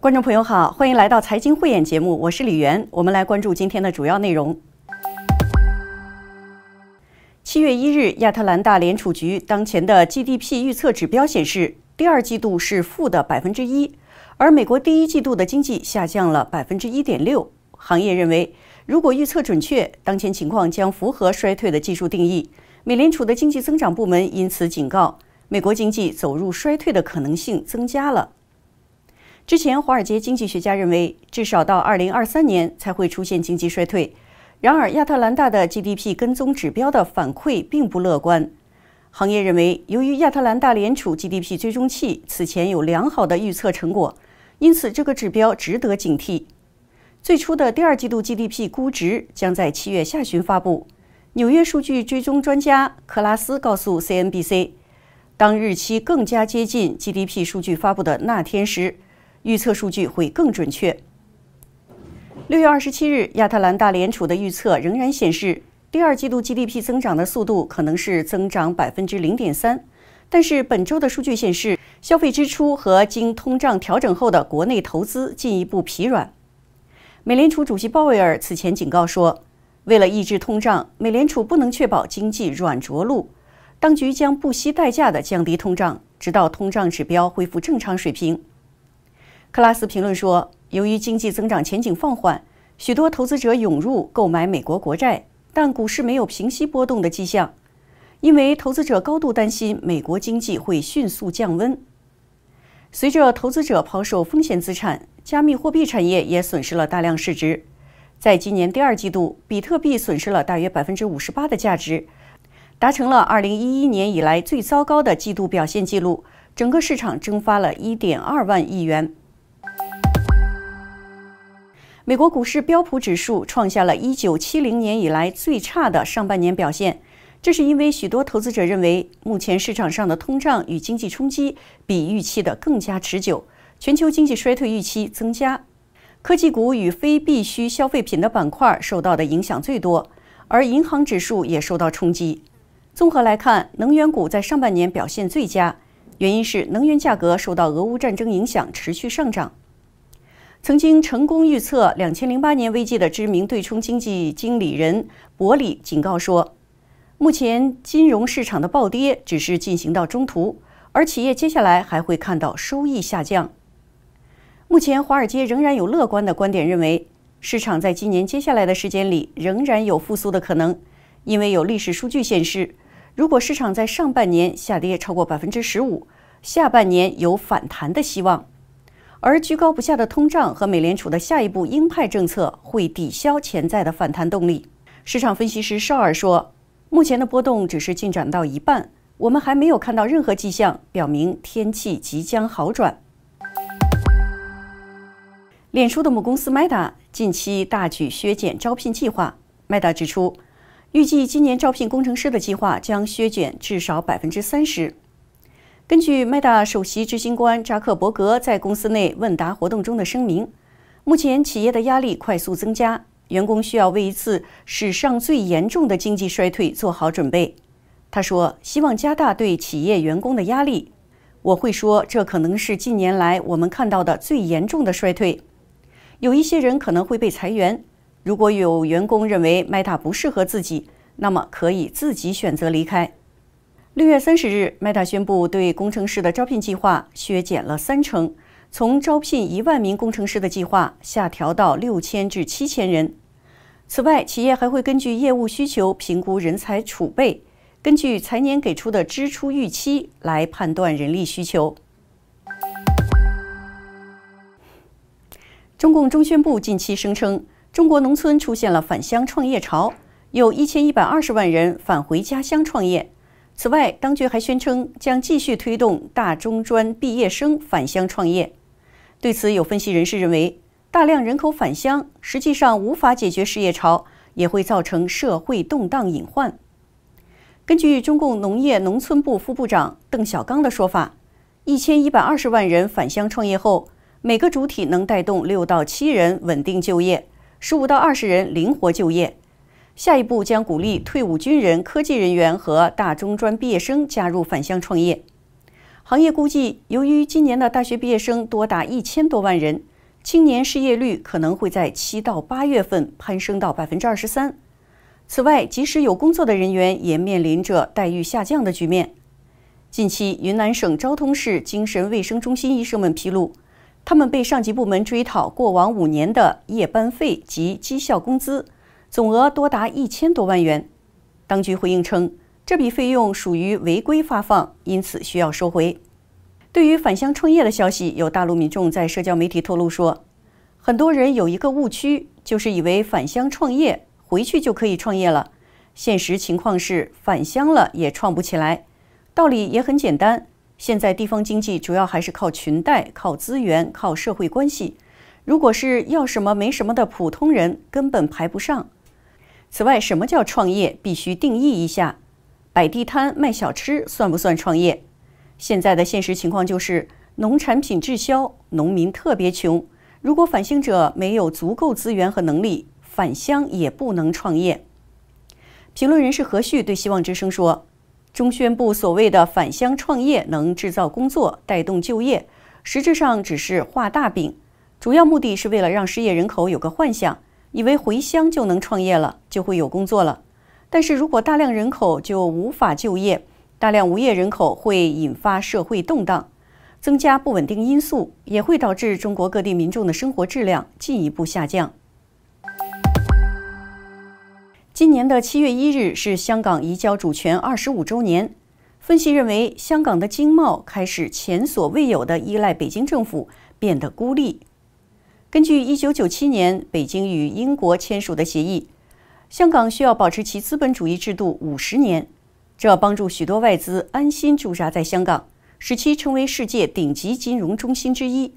观众朋友好，欢迎来到《财经慧眼》节目，我是李媛，我们来关注今天的主要内容。七月一日，亚特兰大联储局当前的 GDP 预测指标显示，第二季度是负的百分之一，而美国第一季度的经济下降了百分之一点六。行业认为，如果预测准确，当前情况将符合衰退的技术定义。美联储的经济增长部门因此警告，美国经济走入衰退的可能性增加了。之前，华尔街经济学家认为，至少到2023年才会出现经济衰退。然而，亚特兰大的 GDP 跟踪指标的反馈并不乐观。行业认为，由于亚特兰大联储 GDP 追踪器此前有良好的预测成果，因此这个指标值得警惕。最初的第二季度 GDP 估值将在七月下旬发布。纽约数据追踪专家克拉斯告诉 CNBC，当日期更加接近 GDP 数据发布的那天时，预测数据会更准确。六月二十七日，亚特兰大联储的预测仍然显示，第二季度 GDP 增长的速度可能是增长百分之零点三。但是本周的数据显示，消费支出和经通胀调整后的国内投资进一步疲软。美联储主席鲍威尔此前警告说，为了抑制通胀，美联储不能确保经济软着陆。当局将不惜代价地降低通胀，直到通胀指标恢复正常水平。克拉斯评论说，由于经济增长前景放缓，许多投资者涌入购买美国国债，但股市没有平息波动的迹象，因为投资者高度担心美国经济会迅速降温。随着投资者抛售风险资产，加密货币产业也损失了大量市值。在今年第二季度，比特币损失了大约百分之五十八的价值，达成了二零一一年以来最糟糕的季度表现记录。整个市场蒸发了一点二万亿元。美国股市标普指数创下了一九七零年以来最差的上半年表现，这是因为许多投资者认为，目前市场上的通胀与经济冲击比预期的更加持久，全球经济衰退预期增加。科技股与非必需消费品的板块受到的影响最多，而银行指数也受到冲击。综合来看，能源股在上半年表现最佳，原因是能源价格受到俄乌战争影响持续上涨。曾经成功预测2008年危机的知名对冲经济经理人伯里警告说：“目前金融市场的暴跌只是进行到中途，而企业接下来还会看到收益下降。”目前，华尔街仍然有乐观的观点认为，市场在今年接下来的时间里仍然有复苏的可能，因为有历史数据显示，如果市场在上半年下跌超过百分之十五，下半年有反弹的希望。而居高不下的通胀和美联储的下一步鹰派政策会抵消潜在的反弹动力。市场分析师绍尔说：“目前的波动只是进展到一半，我们还没有看到任何迹象表明天气即将好转。”脸书的母公司 Meta 近期大举削减招聘计划。Meta 指出，预计今年招聘工程师的计划将削减至少百分之三十。根据 Meta 首席执行官扎克伯格在公司内问答活动中的声明，目前企业的压力快速增加，员工需要为一次史上最严重的经济衰退做好准备。他说：“希望加大对企业员工的压力。我会说，这可能是近年来我们看到的最严重的衰退。有一些人可能会被裁员。如果有员工认为 Meta 不适合自己，那么可以自己选择离开。”六月三十日，Meta 宣布对工程师的招聘计划削减了三成，从招聘一万名工程师的计划下调到六千至七千人。此外，企业还会根据业务需求评估人才储备，根据财年给出的支出预期来判断人力需求。中共中宣部近期声称，中国农村出现了返乡创业潮，有一千一百二十万人返回家乡创业。此外，当局还宣称将继续推动大中专毕业生返乡创业。对此，有分析人士认为，大量人口返乡实际上无法解决失业潮，也会造成社会动荡隐患。根据中共农业农村部副部长邓小刚的说法，一千一百二十万人返乡创业后，每个主体能带动六到七人稳定就业，十五到二十人灵活就业。下一步将鼓励退伍军人、科技人员和大中专毕业生加入返乡创业。行业估计，由于今年的大学毕业生多达一千多万人，青年失业率可能会在七到八月份攀升到百分之二十三。此外，即使有工作的人员，也面临着待遇下降的局面。近期，云南省昭通市精神卫生中心医生们披露，他们被上级部门追讨过往五年的夜班费及绩效工资。总额多达一千多万元，当局回应称，这笔费用属于违规发放，因此需要收回。对于返乡创业的消息，有大陆民众在社交媒体透露说，很多人有一个误区，就是以为返乡创业回去就可以创业了。现实情况是，返乡了也创不起来。道理也很简单，现在地方经济主要还是靠群带、靠资源、靠社会关系。如果是要什么没什么的普通人，根本排不上。此外，什么叫创业？必须定义一下。摆地摊卖小吃算不算创业？现在的现实情况就是，农产品滞销，农民特别穷。如果返乡者没有足够资源和能力，返乡也不能创业。评论人士何旭对《希望之声》说：“中宣部所谓的返乡创业能制造工作、带动就业，实质上只是画大饼，主要目的是为了让失业人口有个幻想。”以为回乡就能创业了，就会有工作了。但是如果大量人口就无法就业，大量无业人口会引发社会动荡，增加不稳定因素，也会导致中国各地民众的生活质量进一步下降。今年的七月一日是香港移交主权二十五周年，分析认为，香港的经贸开始前所未有的依赖北京政府，变得孤立。根据1997年北京与英国签署的协议，香港需要保持其资本主义制度50年，这帮助许多外资安心驻扎在香港，使其成为世界顶级金融中心之一。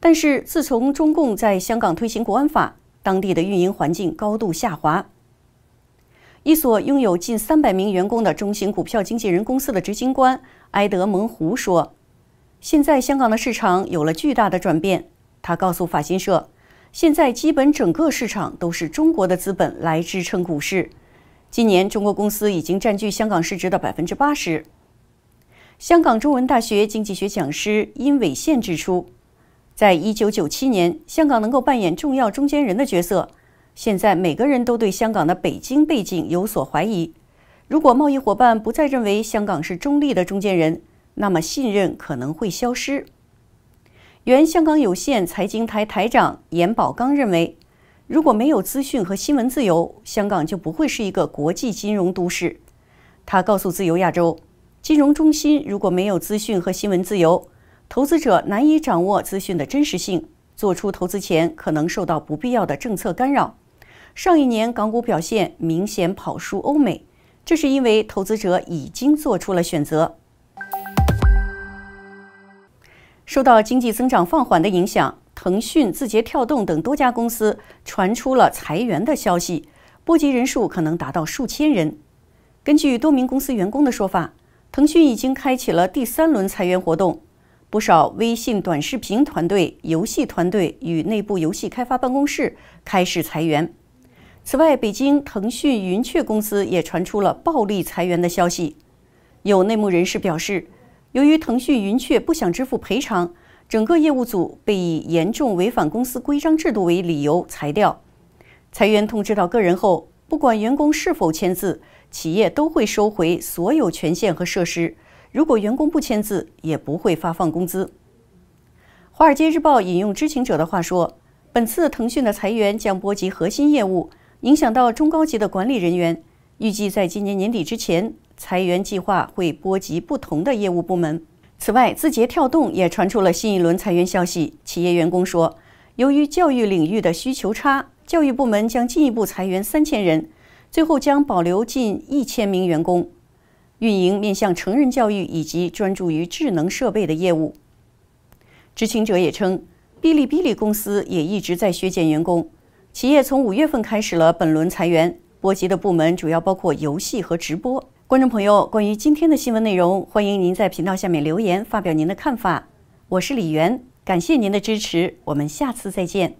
但是，自从中共在香港推行国安法，当地的运营环境高度下滑。一所拥有近300名员工的中型股票经纪人公司的执行官埃德蒙·胡说：“现在香港的市场有了巨大的转变。”他告诉法新社，现在基本整个市场都是中国的资本来支撑股市。今年，中国公司已经占据香港市值的百分之八十。香港中文大学经济学讲师殷伟宪指出，在一九九七年，香港能够扮演重要中间人的角色。现在，每个人都对香港的北京背景有所怀疑。如果贸易伙伴不再认为香港是中立的中间人，那么信任可能会消失。原香港有线财经台台长严宝刚认为，如果没有资讯和新闻自由，香港就不会是一个国际金融都市。他告诉《自由亚洲》，金融中心如果没有资讯和新闻自由，投资者难以掌握资讯的真实性，做出投资前可能受到不必要的政策干扰。上一年港股表现明显跑输欧美，这是因为投资者已经做出了选择。受到经济增长放缓的影响，腾讯、字节跳动等多家公司传出了裁员的消息，波及人数可能达到数千人。根据多名公司员工的说法，腾讯已经开启了第三轮裁员活动，不少微信短视频团队、游戏团队与内部游戏开发办公室开始裁员。此外，北京腾讯云雀公司也传出了暴力裁员的消息。有内幕人士表示。由于腾讯云雀不想支付赔偿，整个业务组被以严重违反公司规章制度为理由裁掉。裁员通知到个人后，不管员工是否签字，企业都会收回所有权限和设施。如果员工不签字，也不会发放工资。《华尔街日报》引用知情者的话说，本次腾讯的裁员将波及核心业务，影响到中高级的管理人员。预计在今年年底之前。裁员计划会波及不同的业务部门。此外，字节跳动也传出了新一轮裁员消息。企业员工说，由于教育领域的需求差，教育部门将进一步裁员三千人，最后将保留近一千名员工，运营面向成人教育以及专注于智能设备的业务。知情者也称，哔哩哔哩公司也一直在削减员工。企业从五月份开始了本轮裁员，波及的部门主要包括游戏和直播。观众朋友，关于今天的新闻内容，欢迎您在频道下面留言发表您的看法。我是李媛，感谢您的支持，我们下次再见。